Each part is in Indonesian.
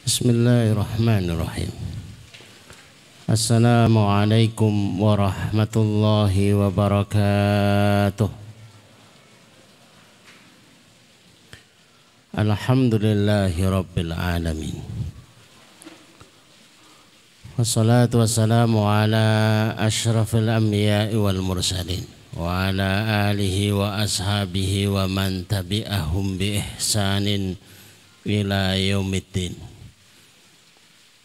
بسم الله الرحمن الرحيم السلام عليكم ورحمة الله وبركاته الحمد لله رب العالمين والصلاة والسلام على أشرف الأنبياء والمرسلين وعلى آله وأصحابه ومن تبعهم بإحسان إلى يوم الدين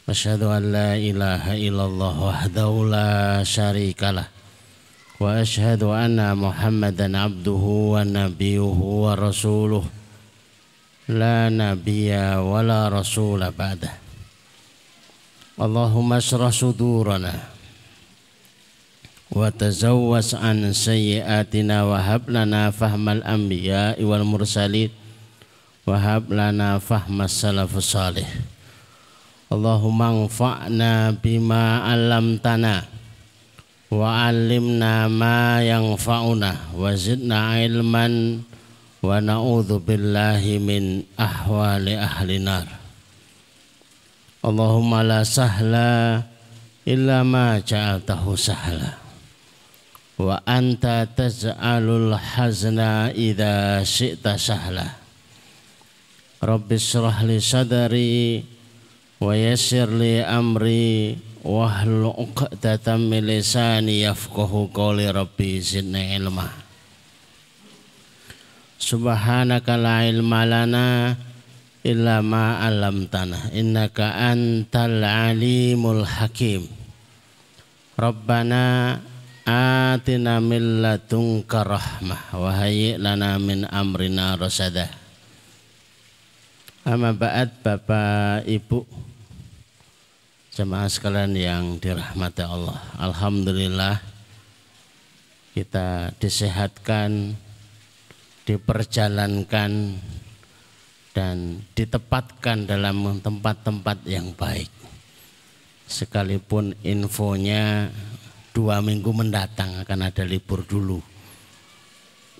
أشهد ان لا اله الا الله وحده لا شريك له واشهد ان محمدا عبده ونبيه ورسوله لا نبي ولا رسول بعده اللهم اشرح صدورنا وتزوس عن سيئاتنا وهب لنا فهم الانبياء والمرسلين وهب لنا فهم السلف الصالح Allahumma anfa'na bima alam tanah, wa alimna ma yang fa'una wa zidna ilman wa na'udhu billahi min ahwali ahli nar Allahumma la sahla illa ma ja'altahu sahla wa anta taj'alul hazna idha syi'ta sahla Rabbi syrah li sadari wa yasir li amri wa hluq datam milisani yafkuhu kuali rabbi zidna ilma alam tanah innaka antal alimul hakim rabbana atina min ladunka rahmah wa hayi' ba'at Bapak Ibu Jemaah sekalian yang dirahmati Allah. Alhamdulillah kita disehatkan, diperjalankan dan ditempatkan dalam tempat-tempat yang baik. Sekalipun infonya dua minggu mendatang akan ada libur dulu.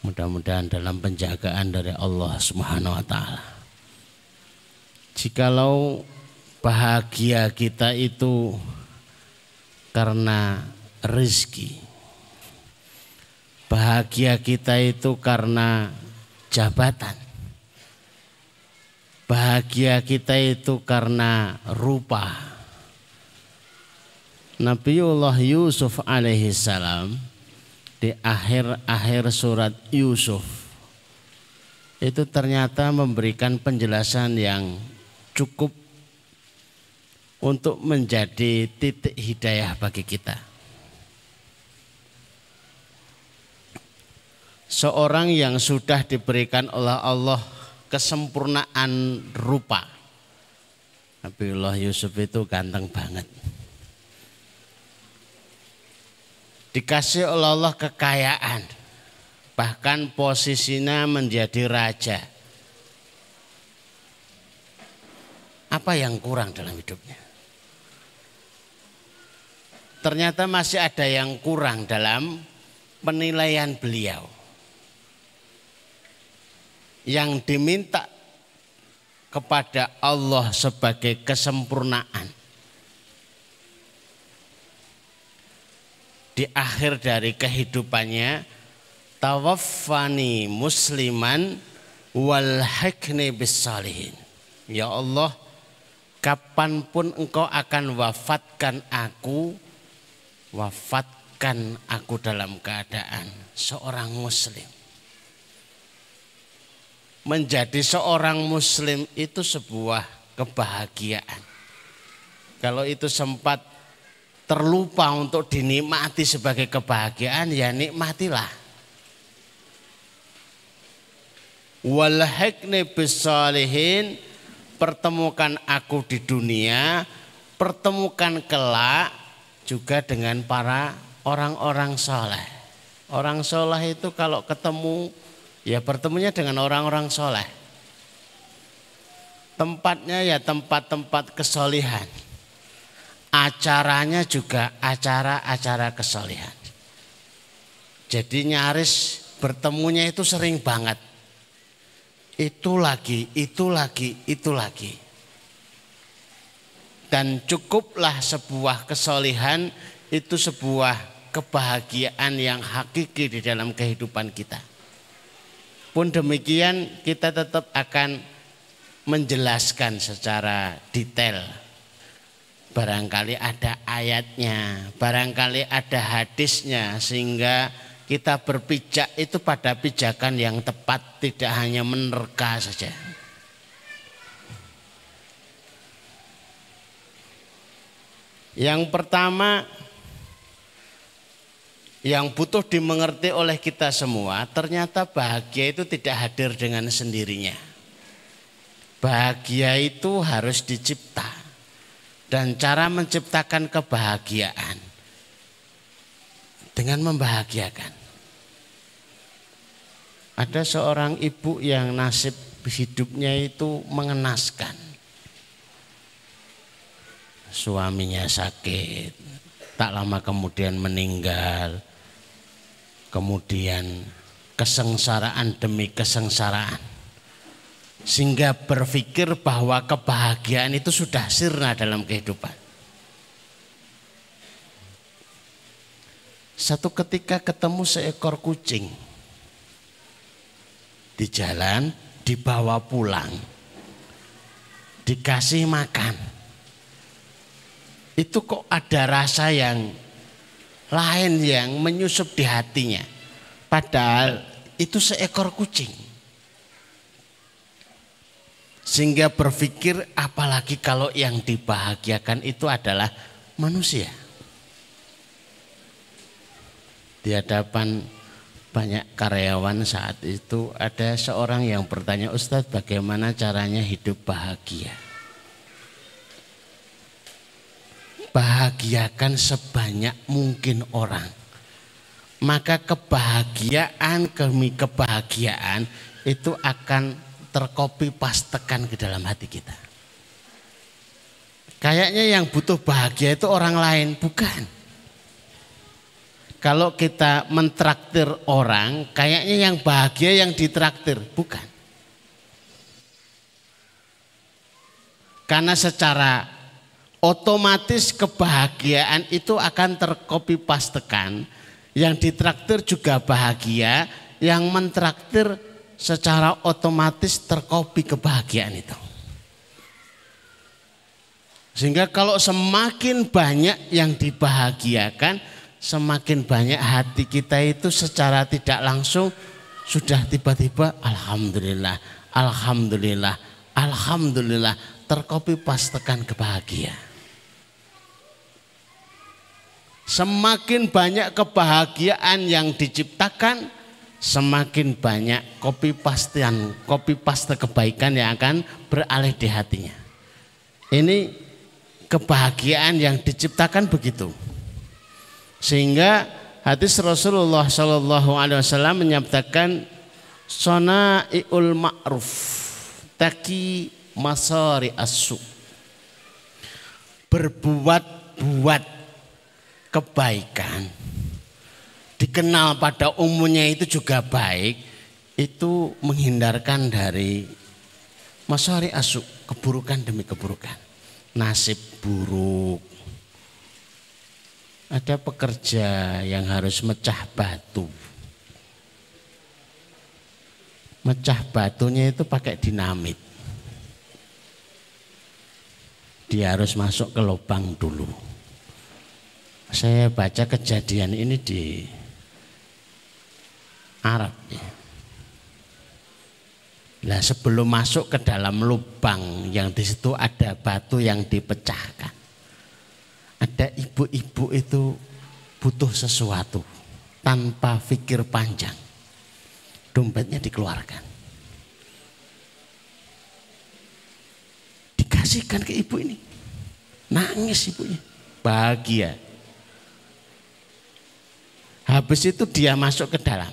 Mudah-mudahan dalam penjagaan dari Allah Subhanahu wa taala. Jikalau bahagia kita itu karena rezeki. Bahagia kita itu karena jabatan. Bahagia kita itu karena rupa. Nabiullah Yusuf alaihissalam di akhir-akhir surat Yusuf itu ternyata memberikan penjelasan yang cukup untuk menjadi titik hidayah bagi kita. Seorang yang sudah diberikan oleh Allah kesempurnaan rupa. Nabiullah Yusuf itu ganteng banget. Dikasih oleh Allah kekayaan. Bahkan posisinya menjadi raja. Apa yang kurang dalam hidupnya? ternyata masih ada yang kurang dalam penilaian beliau. Yang diminta kepada Allah sebagai kesempurnaan. Di akhir dari kehidupannya, tawaffani musliman walhaqni bisalihin. Ya Allah, kapanpun engkau akan wafatkan aku wafatkan aku dalam keadaan seorang muslim. Menjadi seorang muslim itu sebuah kebahagiaan. Kalau itu sempat terlupa untuk dinikmati sebagai kebahagiaan, ya nikmatilah. Wallahi bisalihin Pertemukan aku di dunia Pertemukan kelak juga dengan para orang-orang soleh. Orang soleh itu kalau ketemu ya bertemunya dengan orang-orang soleh. Tempatnya ya tempat-tempat kesolihan. Acaranya juga acara-acara kesolihan. Jadi nyaris bertemunya itu sering banget. Itu lagi, itu lagi, itu lagi dan cukuplah sebuah kesolehan itu sebuah kebahagiaan yang hakiki di dalam kehidupan kita. Pun demikian kita tetap akan menjelaskan secara detail. Barangkali ada ayatnya, barangkali ada hadisnya sehingga kita berpijak itu pada pijakan yang tepat tidak hanya menerka saja. Yang pertama yang butuh dimengerti oleh kita semua, ternyata bahagia itu tidak hadir dengan sendirinya. Bahagia itu harus dicipta. Dan cara menciptakan kebahagiaan dengan membahagiakan. Ada seorang ibu yang nasib hidupnya itu mengenaskan suaminya sakit, tak lama kemudian meninggal, kemudian kesengsaraan demi kesengsaraan, sehingga berpikir bahwa kebahagiaan itu sudah sirna dalam kehidupan. Satu ketika ketemu seekor kucing di jalan, dibawa pulang, dikasih makan itu kok ada rasa yang lain yang menyusup di hatinya. Padahal itu seekor kucing. Sehingga berpikir apalagi kalau yang dibahagiakan itu adalah manusia. Di hadapan banyak karyawan saat itu ada seorang yang bertanya, Ustadz bagaimana caranya hidup bahagia? bahagiakan sebanyak mungkin orang. Maka kebahagiaan demi kebahagiaan itu akan terkopi pastekan ke dalam hati kita. Kayaknya yang butuh bahagia itu orang lain, bukan. Kalau kita mentraktir orang, kayaknya yang bahagia yang ditraktir, bukan. Karena secara otomatis kebahagiaan itu akan terkopi pastekan. Yang ditraktir juga bahagia, yang mentraktir secara otomatis terkopi kebahagiaan itu. Sehingga kalau semakin banyak yang dibahagiakan, semakin banyak hati kita itu secara tidak langsung sudah tiba-tiba alhamdulillah, alhamdulillah, alhamdulillah terkopi pastekan kebahagiaan. Semakin banyak kebahagiaan yang diciptakan, semakin banyak kopi pastian, kopi paste kebaikan yang akan beralih di hatinya. Ini kebahagiaan yang diciptakan begitu. Sehingga hadis Rasulullah Shallallahu Alaihi Wasallam menyatakan sona iul ma'ruf taki masari asu berbuat buat kebaikan dikenal pada umumnya itu juga baik itu menghindarkan dari masari asuk keburukan demi keburukan nasib buruk ada pekerja yang harus mecah batu mecah batunya itu pakai dinamit dia harus masuk ke lubang dulu saya baca kejadian ini di Arab Nah sebelum masuk ke dalam lubang yang di situ ada batu yang dipecahkan. Ada ibu-ibu itu butuh sesuatu tanpa pikir panjang. Dompetnya dikeluarkan. Dikasihkan ke ibu ini. Nangis ibunya. Bahagia. Habis itu dia masuk ke dalam.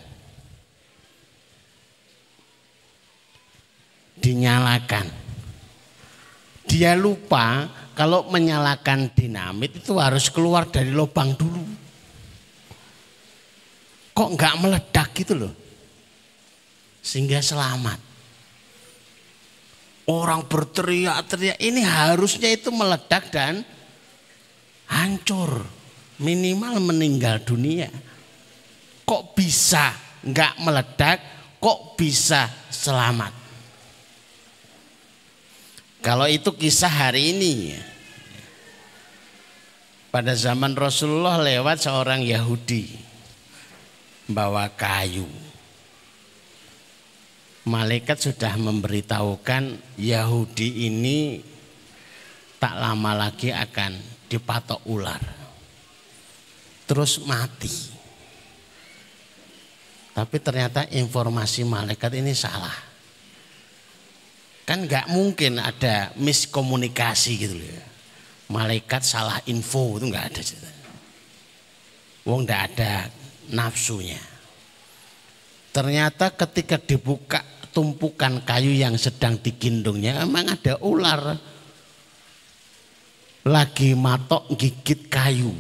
Dinyalakan. Dia lupa kalau menyalakan dinamit itu harus keluar dari lubang dulu. Kok nggak meledak gitu loh. Sehingga selamat. Orang berteriak-teriak ini harusnya itu meledak dan hancur. Minimal meninggal dunia kok bisa nggak meledak, kok bisa selamat. Kalau itu kisah hari ini. Ya. Pada zaman Rasulullah lewat seorang Yahudi bawa kayu. Malaikat sudah memberitahukan Yahudi ini tak lama lagi akan dipatok ular. Terus mati. Tapi ternyata informasi malaikat ini salah. Kan nggak mungkin ada miskomunikasi gitu Ya. Malaikat salah info itu nggak ada. Wong nggak ada nafsunya. Ternyata ketika dibuka tumpukan kayu yang sedang digendongnya emang ada ular lagi matok gigit kayu.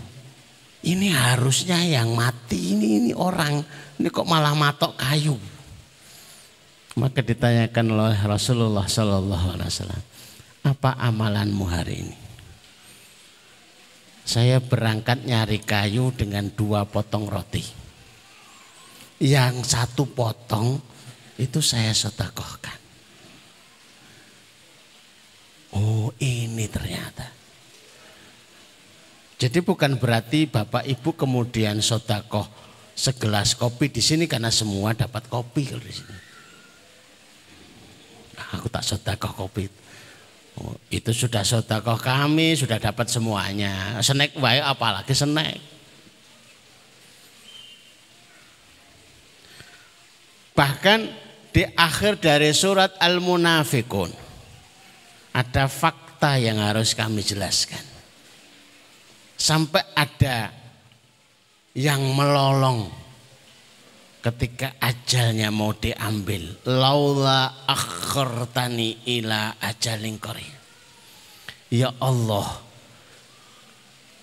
Ini harusnya yang mati ini ini orang ini kok malah matok kayu. Maka ditanyakan oleh Rasulullah Sallallahu Alaihi Wasallam, apa amalanmu hari ini? Saya berangkat nyari kayu dengan dua potong roti. Yang satu potong itu saya sotakohkan. Oh ini ternyata. Jadi bukan berarti bapak ibu kemudian sotakoh segelas kopi di sini karena semua dapat kopi kalau di sini. Nah, aku tak sodakoh kopi. Oh, itu sudah kok kami, sudah dapat semuanya. Snack wae apalagi snack. Bahkan di akhir dari surat Al-Munafikun ada fakta yang harus kami jelaskan. Sampai ada yang melolong ketika ajalnya mau diambil laula akhirtani ila ajalin ya Allah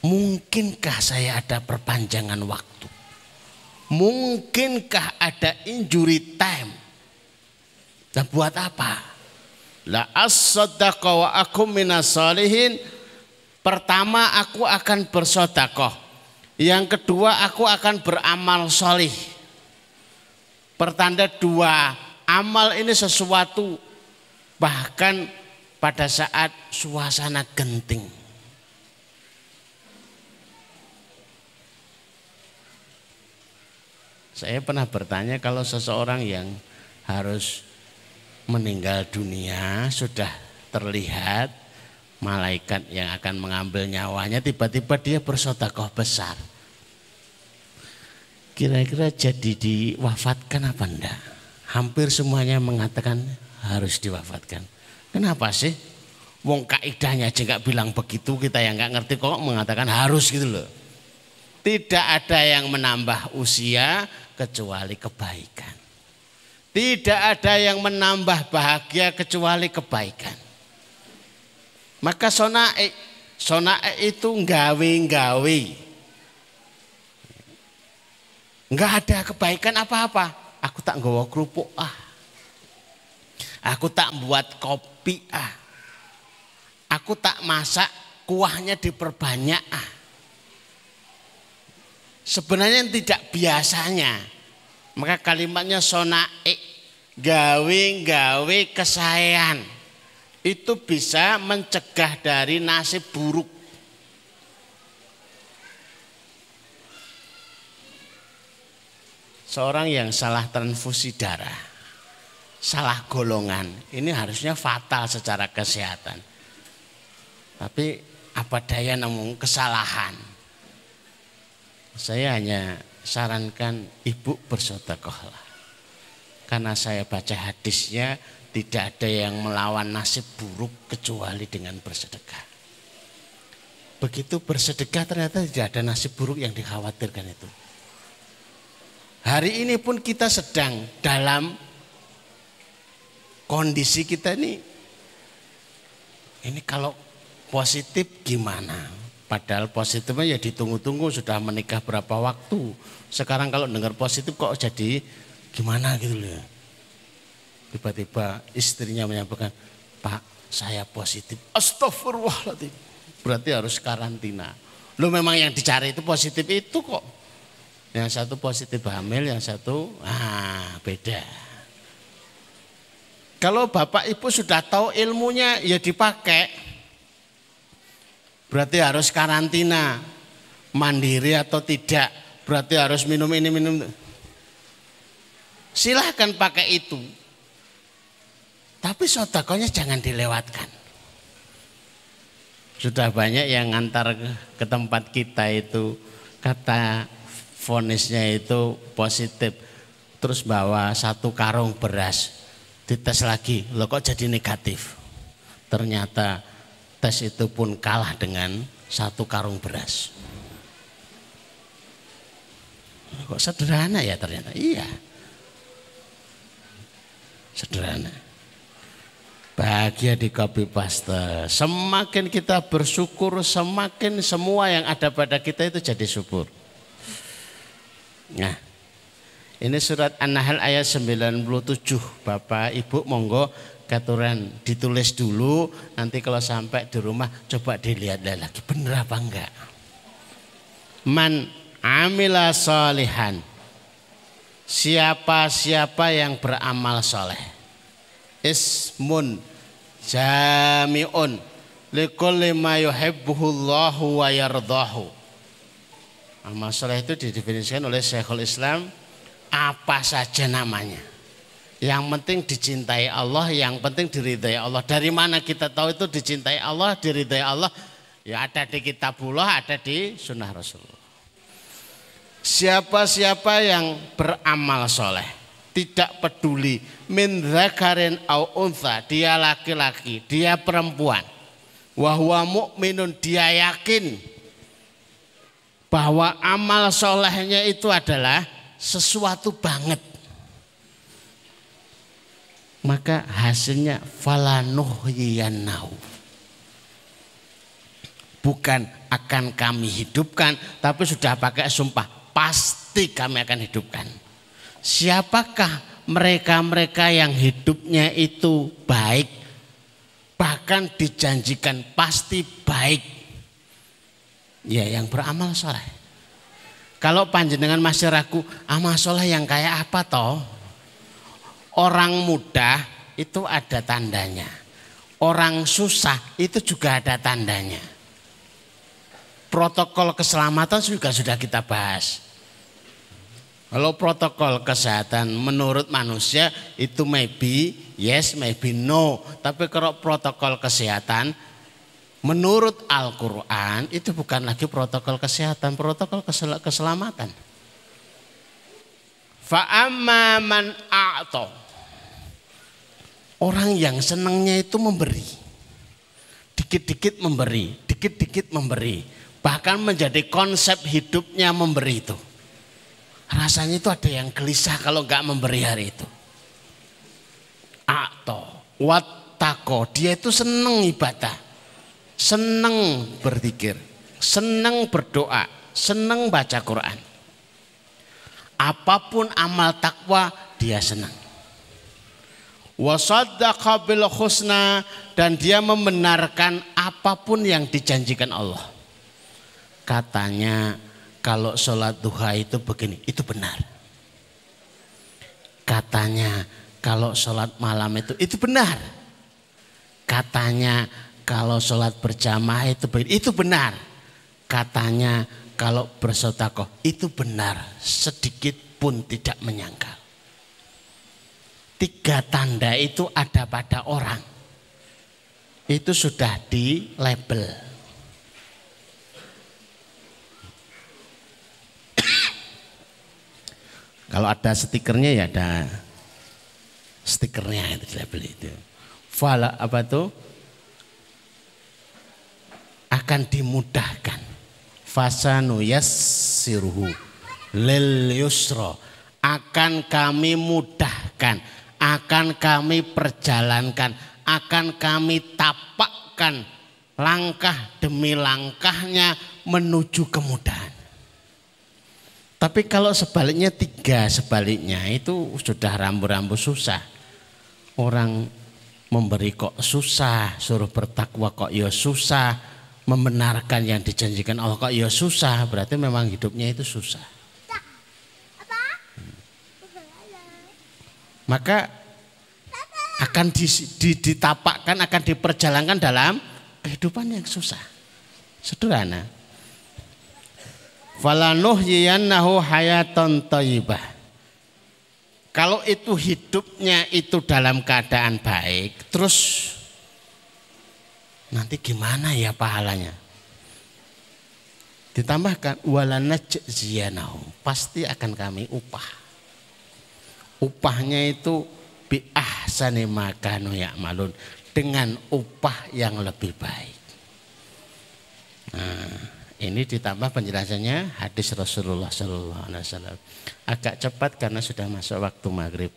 mungkinkah saya ada perpanjangan waktu mungkinkah ada injury time dan buat apa la as-sadaqah wa pertama aku akan bersodakoh yang kedua aku akan beramal solih. Pertanda dua, amal ini sesuatu bahkan pada saat suasana genting. Saya pernah bertanya kalau seseorang yang harus meninggal dunia sudah terlihat malaikat yang akan mengambil nyawanya tiba-tiba dia bersotakoh besar. Kira-kira jadi diwafatkan apa enggak? Hampir semuanya mengatakan harus diwafatkan. Kenapa sih? Wong kaidahnya aja nggak bilang begitu, kita yang nggak ngerti kok mengatakan harus gitu loh. Tidak ada yang menambah usia kecuali kebaikan. Tidak ada yang menambah bahagia kecuali kebaikan. Maka sonae, sonae itu nggawe-nggawe nggak ada kebaikan apa-apa. Aku tak nggawa kerupuk ah. Aku tak buat kopi ah. Aku tak masak kuahnya diperbanyak ah. Sebenarnya yang tidak biasanya. Maka kalimatnya sonaik gawe-gawe kesayan Itu bisa mencegah dari nasib buruk. seorang yang salah transfusi darah, salah golongan, ini harusnya fatal secara kesehatan. Tapi apa daya namun kesalahan. Saya hanya sarankan ibu bersotekohlah. Karena saya baca hadisnya tidak ada yang melawan nasib buruk kecuali dengan bersedekah. Begitu bersedekah ternyata tidak ada nasib buruk yang dikhawatirkan itu. Hari ini pun kita sedang dalam kondisi kita ini. Ini kalau positif gimana? Padahal positifnya ya ditunggu-tunggu sudah menikah berapa waktu. Sekarang kalau dengar positif kok jadi gimana gitu loh. Ya. Tiba-tiba istrinya menyampaikan, Pak saya positif. Astagfirullahaladzim. Berarti harus karantina. Lo memang yang dicari itu positif itu kok. Yang satu positif hamil, yang satu ah beda. Kalau bapak ibu sudah tahu ilmunya ya dipakai. Berarti harus karantina. Mandiri atau tidak. Berarti harus minum ini minum. itu. Silahkan pakai itu. Tapi sodakonya jangan dilewatkan. Sudah banyak yang ngantar ke tempat kita itu kata vonisnya itu positif terus bawa satu karung beras dites lagi lo kok jadi negatif ternyata tes itu pun kalah dengan satu karung beras kok sederhana ya ternyata iya sederhana bahagia di kopi paste semakin kita bersyukur semakin semua yang ada pada kita itu jadi syukur Nah, ini surat An-Nahl ayat 97. Bapak Ibu monggo katuran ditulis dulu nanti kalau sampai di rumah coba dilihat lagi bener apa enggak. Man amila salihan. Siapa-siapa yang beramal soleh. Ismun jami'un likulli ma yuhibbuhullahu wa yardahu Amal soleh itu didefinisikan oleh Syekhul Islam apa saja namanya. Yang penting dicintai Allah, yang penting diridhai Allah. Dari mana kita tahu itu dicintai Allah, diridhai Allah? Ya ada di kitabullah, ada di sunnah Rasulullah. Siapa-siapa yang beramal soleh, tidak peduli min zakarin au unta, dia laki-laki, dia perempuan. Wahwa mukminun dia yakin bahwa amal solehnya itu adalah sesuatu banget. Maka hasilnya falanuhyiyanau. Bukan akan kami hidupkan, tapi sudah pakai sumpah. Pasti kami akan hidupkan. Siapakah mereka-mereka yang hidupnya itu baik? Bahkan dijanjikan pasti baik Ya yang beramal soleh. Kalau panjenengan masih ragu, amal soleh yang kayak apa toh? Orang muda itu ada tandanya. Orang susah itu juga ada tandanya. Protokol keselamatan juga sudah kita bahas. Kalau protokol kesehatan menurut manusia itu maybe yes, maybe no. Tapi kalau protokol kesehatan menurut Al-Quran itu bukan lagi protokol kesehatan, protokol keselamatan. Fa'amma man a'to. Orang yang senangnya itu memberi. Dikit-dikit memberi, dikit-dikit memberi. Bahkan menjadi konsep hidupnya memberi itu. Rasanya itu ada yang gelisah kalau nggak memberi hari itu. A'to, Tako, dia itu senang ibadah senang berpikir, senang berdoa, senang baca Quran. Apapun amal takwa dia senang. Wasaddaqa bil dan dia membenarkan apapun yang dijanjikan Allah. Katanya kalau sholat duha itu begini, itu benar. Katanya kalau sholat malam itu, itu benar. Katanya kalau sholat berjamaah itu itu benar. Katanya kalau bersotakoh itu benar. Sedikit pun tidak menyangkal. Tiga tanda itu ada pada orang. Itu sudah di label. kalau ada stikernya ya ada stikernya itu label itu. Fala apa tuh? akan dimudahkan. Fasanu yassiruhu lil yusra. Akan kami mudahkan, akan kami perjalankan, akan kami tapakkan langkah demi langkahnya menuju kemudahan. Tapi kalau sebaliknya tiga sebaliknya itu sudah rambu-rambu susah. Orang memberi kok susah, suruh bertakwa kok ya susah, membenarkan yang dijanjikan Allah kok ya susah berarti memang hidupnya itu susah maka akan ditapakkan akan diperjalankan dalam kehidupan yang susah sederhana falanuhyiyannahu hayatan thayyibah kalau itu hidupnya itu dalam keadaan baik terus Nanti gimana ya pahalanya? Ditambahkan walana Pasti akan kami upah. Upahnya itu bi'ah makanu ya malun. Dengan upah yang lebih baik. Nah, ini ditambah penjelasannya hadis Rasulullah Sallallahu Alaihi Wasallam. Agak cepat karena sudah masuk waktu maghrib.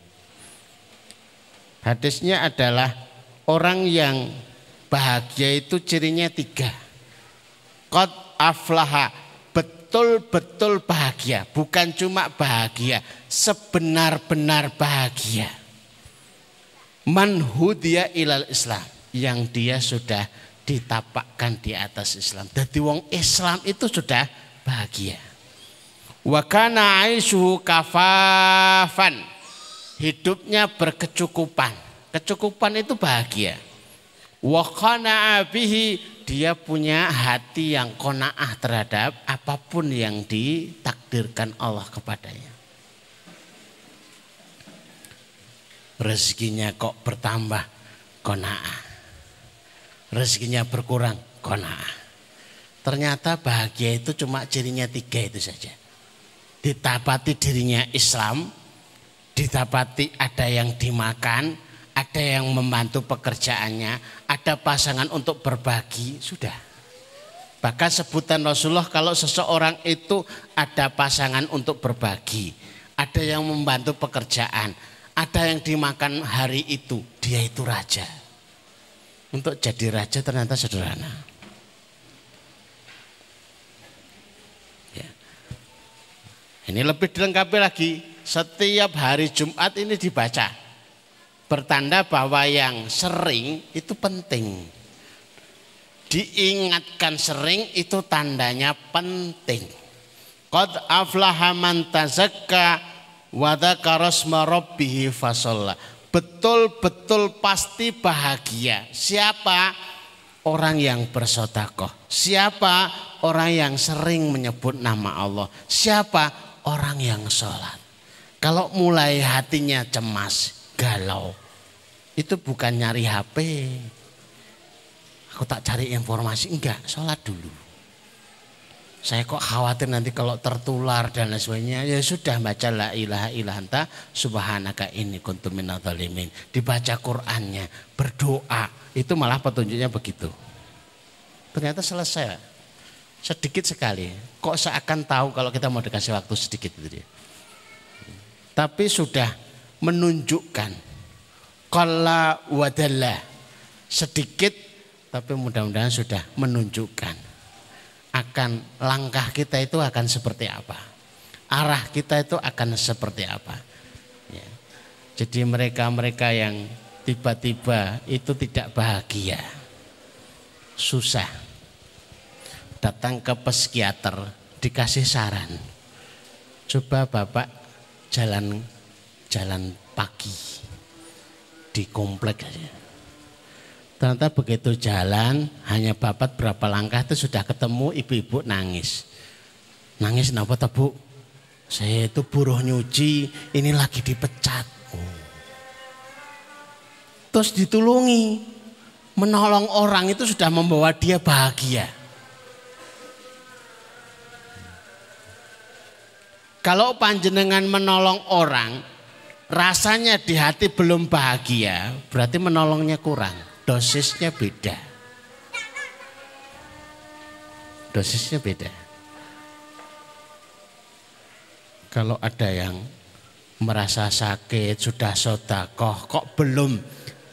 Hadisnya adalah orang yang Bahagia itu cirinya tiga. Kot aflaha, betul-betul bahagia. Bukan cuma bahagia, sebenar-benar bahagia. Manhudia ilal Islam. Yang dia sudah ditapakkan di atas Islam. Jadi wong Islam itu sudah bahagia. Wakana aisyu kafafan. Hidupnya berkecukupan. Kecukupan itu bahagia. Wa dia punya hati yang kona'ah terhadap apapun yang ditakdirkan Allah kepadanya. Rezekinya kok bertambah kona'ah. Rezekinya berkurang kona'ah. Ternyata bahagia itu cuma cirinya tiga itu saja. Ditapati dirinya Islam, ditapati ada yang dimakan, ada yang membantu pekerjaannya, ada pasangan untuk berbagi, sudah. Bahkan sebutan Rasulullah kalau seseorang itu ada pasangan untuk berbagi, ada yang membantu pekerjaan, ada yang dimakan hari itu, dia itu raja. Untuk jadi raja ternyata sederhana. Ya. Ini lebih dilengkapi lagi, setiap hari Jumat ini dibaca bertanda bahwa yang sering itu penting. Diingatkan sering itu tandanya penting. Qad aflaha man tazakka wa Betul-betul pasti bahagia. Siapa? Orang yang bersodakoh. Siapa? Orang yang sering menyebut nama Allah. Siapa? Orang yang sholat. Kalau mulai hatinya cemas, galau, itu bukan nyari HP. Aku tak cari informasi, enggak, sholat dulu. Saya kok khawatir nanti kalau tertular dan lain sebagainya. Ya sudah baca la ilaha ilahanta subhanaka ini kuntum minadzalimin. Dibaca Qur'annya, berdoa. Itu malah petunjuknya begitu. Ternyata selesai. Sedikit sekali. Kok seakan tahu kalau kita mau dikasih waktu sedikit gitu Tapi sudah menunjukkan Kalla wadalla. Sedikit tapi mudah-mudahan sudah menunjukkan akan langkah kita itu akan seperti apa. Arah kita itu akan seperti apa. Ya. Jadi mereka-mereka yang tiba-tiba itu tidak bahagia. Susah. Datang ke psikiater dikasih saran. Coba Bapak jalan jalan pagi di komplek Ternyata begitu jalan hanya bapak berapa langkah itu sudah ketemu ibu-ibu nangis. Nangis kenapa tak bu? Saya itu buruh nyuci ini lagi dipecat. Terus ditulungi. Menolong orang itu sudah membawa dia bahagia. Kalau panjenengan menolong orang rasanya di hati belum bahagia, berarti menolongnya kurang. Dosisnya beda. Dosisnya beda. Kalau ada yang merasa sakit, sudah sodakoh, kok belum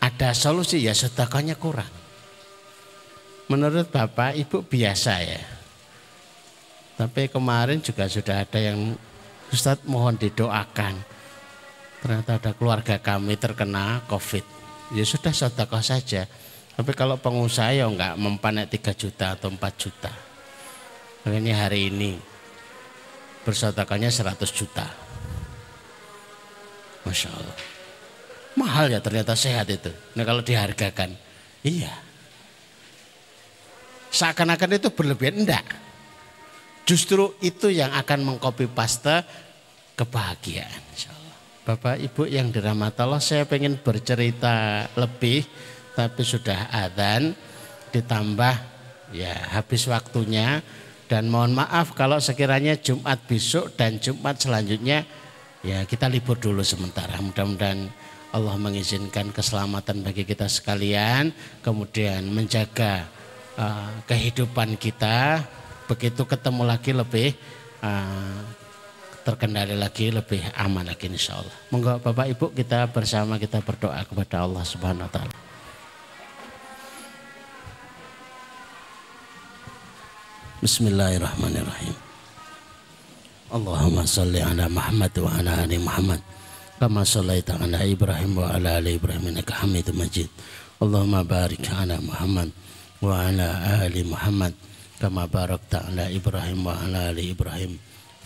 ada solusi ya sodakohnya kurang. Menurut Bapak, Ibu biasa ya. Tapi kemarin juga sudah ada yang Ustadz mohon didoakan ternyata ada keluarga kami terkena COVID. Ya sudah saudara saja. Tapi kalau pengusaha ya enggak mempanek 3 juta atau 4 juta. Makanya hari ini bersodakohnya 100 juta. Masya Allah. Mahal ya ternyata sehat itu. Nah kalau dihargakan. Iya. Seakan-akan itu berlebihan. Enggak. Justru itu yang akan mengkopi paste kebahagiaan. Insya Allah. Bapak Ibu yang dirahmat Allah saya pengen bercerita lebih tapi sudah adzan ditambah ya habis waktunya dan mohon maaf kalau sekiranya Jumat besok dan Jumat selanjutnya ya kita libur dulu sementara mudah-mudahan Allah mengizinkan keselamatan bagi kita sekalian kemudian menjaga uh, kehidupan kita begitu ketemu lagi lebih uh, terkendali lagi lebih aman lagi insya Allah. Monggo Bapak Ibu kita bersama kita berdoa kepada Allah Subhanahu Wa Taala. Bismillahirrahmanirrahim. Allahumma salli ala Muhammad wa ala ali Muhammad. Kama sallaita ala Ibrahim wa ala ali Ibrahim innaka Hamidum Majid. Allahumma barik ala Muhammad wa ala ali Muhammad. Kama barakta ala Ibrahim wa ala ali Ibrahim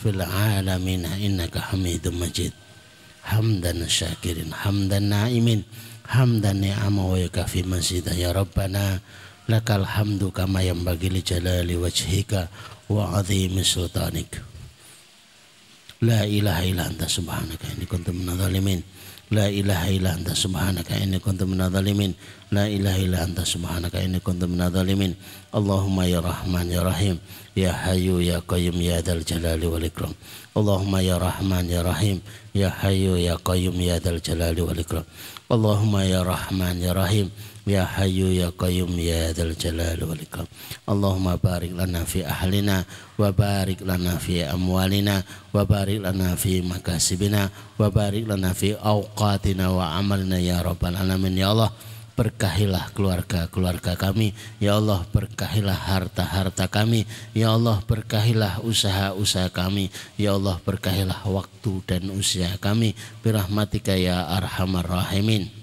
fil alamin innaka hamidum majid hamdan syakirin hamdan naimin hamdan ni'ama wa yakafi masjidah ya rabbana lakal hamdu kama yang bagi li jalali wajhika wa azimi sultanik la ilaha illa anta subhanaka inni kuntu minadh La ilaha illa anta subhanaka inni kuntu minadh zalimin. La ilaha illa anta subhanaka inni kuntu minadh zalimin. Allahumma ya Rahman ya Rahim ya Hayyu ya Qayyum ya Dzal Jalali wal Ikram. Allahumma ya Rahman ya Rahim ya Hayyu ya Qayyum ya Dzal Jalali wal Ikram. Allahumma ya Rahman ya Rahim ya Ya Hayyu Ya Qayyum Ya Dzal Jalal wal Ikram. Allahumma barik lana fi ahlina wa barik lana fi amwalina wa barik lana fi makasibina wa barik lana fi auqatina wa amalina ya rabbal alamin ya Allah berkahilah keluarga-keluarga kami Ya Allah berkahilah harta-harta kami Ya Allah berkahilah usaha-usaha kami Ya Allah berkahilah waktu dan usia kami Birahmatika ya Arhamar Rahimin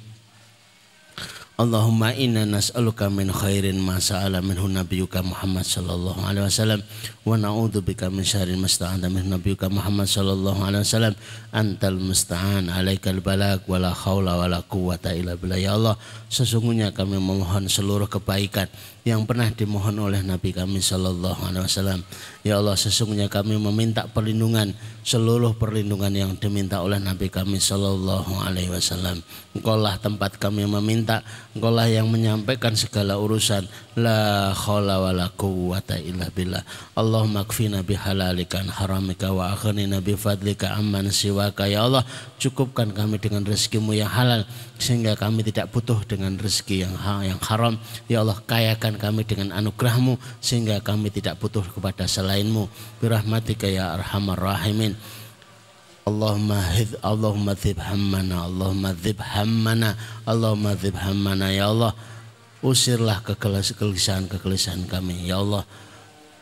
Allahumma inna nas'aluka min khairin ma sa'ala minhu nabiyuka Muhammad sallallahu alaihi wasallam wa na'udzubika min syarrin ma sta'ana minhu nabiyuka Muhammad sallallahu alaihi wasallam antal musta'an alaikal balak wala haula wala quwata illa billah ya Allah sesungguhnya kami memohon seluruh kebaikan yang pernah dimohon oleh nabi kami sallallahu alaihi wasallam ya Allah sesungguhnya kami meminta perlindungan seluruh perlindungan yang diminta oleh Nabi kami Shallallahu Alaihi Wasallam. Engkaulah tempat kami meminta, engkaulah yang menyampaikan segala urusan. La khola walaku la ilah illa billah. Allahumma kfina bihalalikan haramika wa nabi fadlika amman siwaka. Ya Allah, cukupkan kami dengan rezekimu yang halal sehingga kami tidak butuh dengan rezeki yang yang haram. Ya Allah, kayakan kami dengan anugerahmu sehingga kami tidak butuh kepada selainmu. Birahmatika ya arhamar rahimin. Allahumma hid Allahumma dzib hammana Allahumma dzib hammana Allahumma dzib hammana ya Allah usirlah kegelisahan-kegelisahan kami ya Allah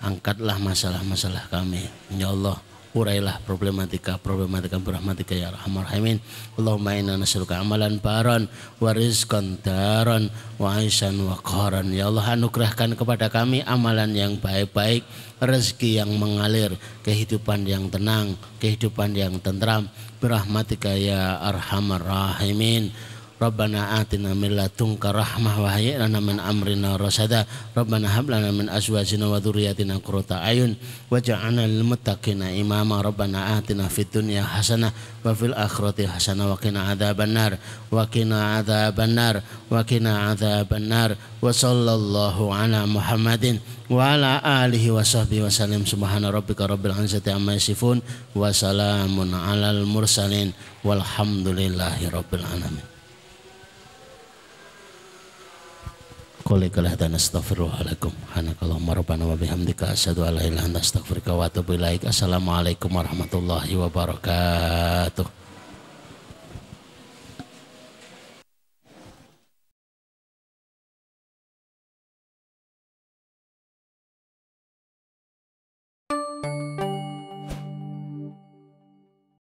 angkatlah masalah-masalah kami ya Allah urailah problematika problematika berahmatika ya rahmar rahimin Allahumma inna nas'aluka amalan baron wa rizqan daron wa aisan wa qaran ya Allah anugerahkan kepada kami amalan yang baik-baik rezeki yang mengalir, kehidupan yang tenang, kehidupan yang tentram. Berahmatika ya arhamar rahimin. Rabbana atina min ladunka rahmah wa hayyi lana min amrina rasada. Rabbana hab lana min azwajina wa dhurriyyatina qurrata ayun waj'alna lil muttaqina imama. Rabbana atina fid dunya hasanah wa fil akhirati hasanah wa qina adzabannar wa qina adzabannar wa qina adzabannar wa sallallahu ala Muhammadin wa ala alihi wa sahbihi wa sallim subhana rabbika rabbil izzati amma yasifun wa salamun alal mursalin walhamdulillahi rabbil alamin qouli qala hadana astaghfirullah lakum hanakallahumma rabbana wa bihamdika asyhadu an la ilaha illa anta astaghfiruka wa atubu ilaik assalamualaikum warahmatullahi wabarakatuh